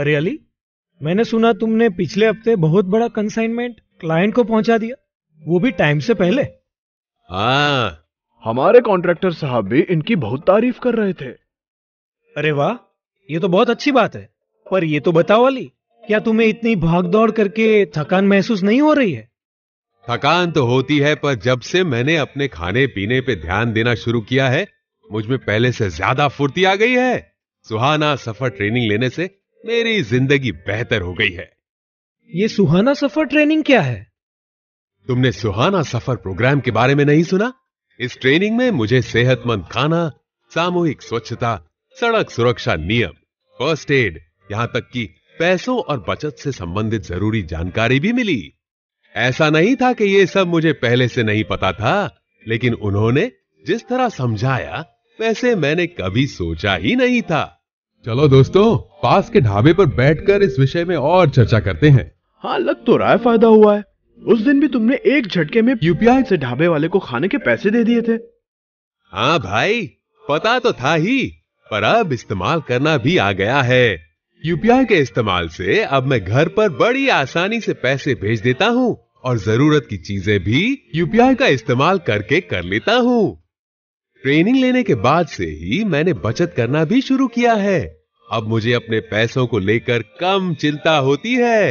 अरे अली मैंने सुना तुमने पिछले हफ्ते बहुत बड़ा कंसाइनमेंट क्लाइंट को पहुंचा दिया वो भी टाइम से पहले हाँ हमारे कॉन्ट्रैक्टर साहब भी इनकी बहुत तारीफ कर रहे थे अरे वाह ये तो बहुत अच्छी बात है पर ये तो बताओ अली क्या तुम्हें इतनी भाग दौड़ करके थकान महसूस नहीं हो रही है थकान तो होती है पर जब से मैंने अपने खाने पीने पे ध्यान देना शुरू किया है मुझ में पहले से ज्यादा फुर्ती आ गई है सुहाना सफर ट्रेनिंग लेने से मेरी जिंदगी बेहतर हो गई है ये सुहाना सफर ट्रेनिंग क्या है तुमने सुहाना सफर प्रोग्राम के बारे में नहीं सुना इस ट्रेनिंग में मुझे सेहतमंद खाना सामूहिक स्वच्छता सड़क सुरक्षा नियम फर्स्ट एड यहाँ तक कि पैसों और बचत से संबंधित जरूरी जानकारी भी मिली ऐसा नहीं था कि ये सब मुझे पहले से नहीं पता था लेकिन उन्होंने जिस तरह समझाया वैसे मैंने कभी सोचा ही नहीं था चलो दोस्तों पास के ढाबे पर बैठकर इस विषय में और चर्चा करते हैं हाँ लग तो रहा है फायदा हुआ है उस दिन भी तुमने एक झटके में यूपीआई से ढाबे वाले को खाने के पैसे दे दिए थे हाँ भाई पता तो था ही पर अब इस्तेमाल करना भी आ गया है यूपीआई के इस्तेमाल से अब मैं घर पर बड़ी आसानी से पैसे भेज देता हूँ और जरूरत की चीजें भी यूपीआई का इस्तेमाल करके कर लेता हूँ ट्रेनिंग लेने के बाद से ही मैंने बचत करना भी शुरू किया है अब मुझे अपने पैसों को लेकर कम चिंता होती है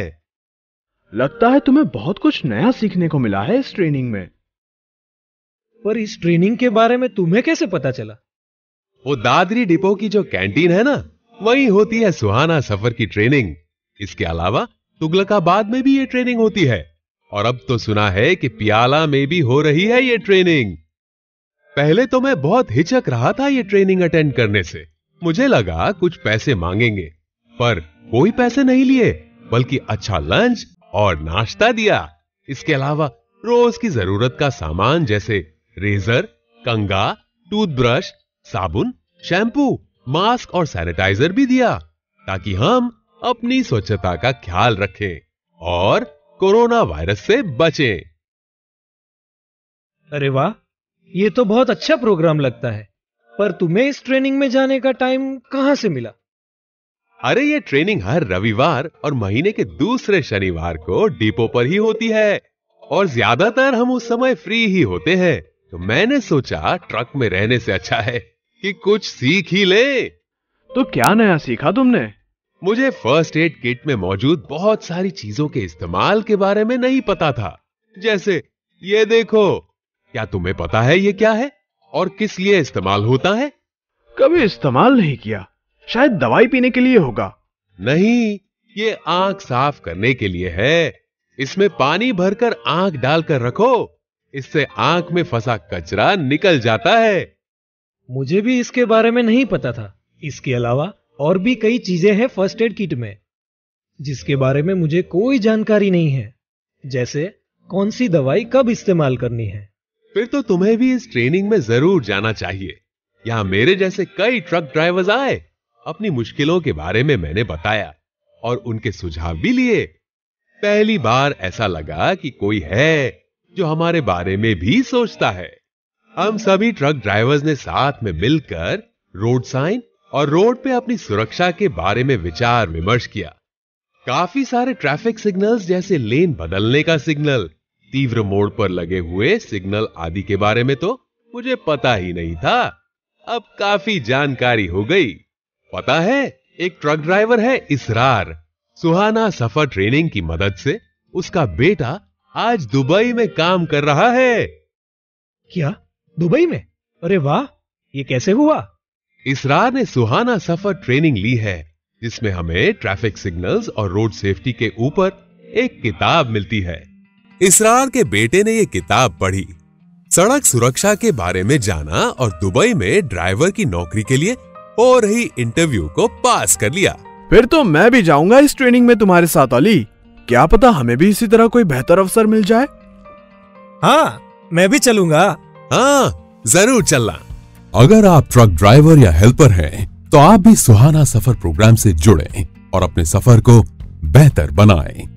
लगता है तुम्हें बहुत कुछ नया सीखने को मिला है इस ट्रेनिंग में पर इस ट्रेनिंग के बारे में तुम्हें कैसे पता चला वो दादरी डिपो की जो कैंटीन है ना वही होती है सुहाना सफर की ट्रेनिंग इसके अलावा तुगलकाबाद में भी ये ट्रेनिंग होती है और अब तो सुना है कि प्याला में भी हो रही है ये ट्रेनिंग पहले तो मैं बहुत हिचक रहा था ये ट्रेनिंग अटेंड करने से मुझे लगा कुछ पैसे मांगेंगे पर कोई पैसे नहीं लिए बल्कि अच्छा लंच और नाश्ता दिया इसके अलावा रोज की जरूरत का सामान जैसे रेजर कंगा टूथब्रश साबुन शैम्पू मास्क और सैनिटाइजर भी दिया ताकि हम अपनी स्वच्छता का ख्याल रखें और कोरोना वायरस से बचें। अरे वाह ये तो बहुत अच्छा प्रोग्राम लगता है पर तुम्हें इस ट्रेनिंग में जाने का टाइम कहां से मिला अरे ये ट्रेनिंग हर रविवार और महीने के दूसरे शनिवार को डिपो पर ही होती है और ज्यादातर हम उस समय फ्री ही होते हैं तो मैंने सोचा ट्रक में रहने से अच्छा है कि कुछ सीख ही ले तो क्या नया सीखा तुमने मुझे फर्स्ट एड किट में मौजूद बहुत सारी चीजों के इस्तेमाल के बारे में नहीं पता था जैसे ये देखो क्या तुम्हें पता है ये क्या है और किस लिए इस्तेमाल होता है कभी इस्तेमाल नहीं किया शायद दवाई पीने के लिए होगा नहीं ये आंख साफ करने के लिए है इसमें पानी भरकर आंख डालकर रखो इससे आंख में फंसा कचरा निकल जाता है मुझे भी इसके बारे में नहीं पता था इसके अलावा और भी कई चीजें हैं फर्स्ट एड किट में जिसके बारे में मुझे कोई जानकारी नहीं है जैसे कौन सी दवाई कब इस्तेमाल करनी है फिर तो तुम्हें भी इस ट्रेनिंग में जरूर जाना चाहिए यहाँ मेरे जैसे कई ट्रक ड्राइवर्स आए अपनी मुश्किलों के बारे में मैंने बताया और उनके सुझाव भी लिए पहली बार ऐसा लगा कि कोई है जो हमारे बारे में भी सोचता है हम सभी ट्रक ड्राइवर्स ने साथ में मिलकर रोड साइन और रोड पे अपनी सुरक्षा के बारे में विचार विमर्श किया काफी सारे ट्रैफिक सिग्नल्स जैसे लेन बदलने का सिग्नल तीव्र मोड़ पर लगे हुए सिग्नल आदि के बारे में तो मुझे पता ही नहीं था अब काफी जानकारी हो गई पता है एक ट्रक ड्राइवर है इसरार सुहाना सफर ट्रेनिंग की मदद से उसका बेटा आज दुबई में काम कर रहा है क्या दुबई में अरे वाह ये कैसे हुआ इसरार ने सुहाना सफर ट्रेनिंग ली है जिसमें हमें ट्रैफिक सिग्नल्स और रोड सेफ्टी के ऊपर एक किताब मिलती है इसरार के बेटे ने ये किताब पढ़ी सड़क सुरक्षा के बारे में जाना और दुबई में ड्राइवर की नौकरी के लिए हो रही इंटरव्यू को पास कर लिया फिर तो मैं भी जाऊंगा इस ट्रेनिंग में तुम्हारे साथ अली क्या पता हमें भी इसी तरह कोई बेहतर अवसर मिल जाए हाँ मैं भी चलूंगा हाँ जरूर चलना अगर आप ट्रक ड्राइवर या हेल्पर हैं, तो आप भी सुहाना सफर प्रोग्राम से जुड़े और अपने सफर को बेहतर बनाएं।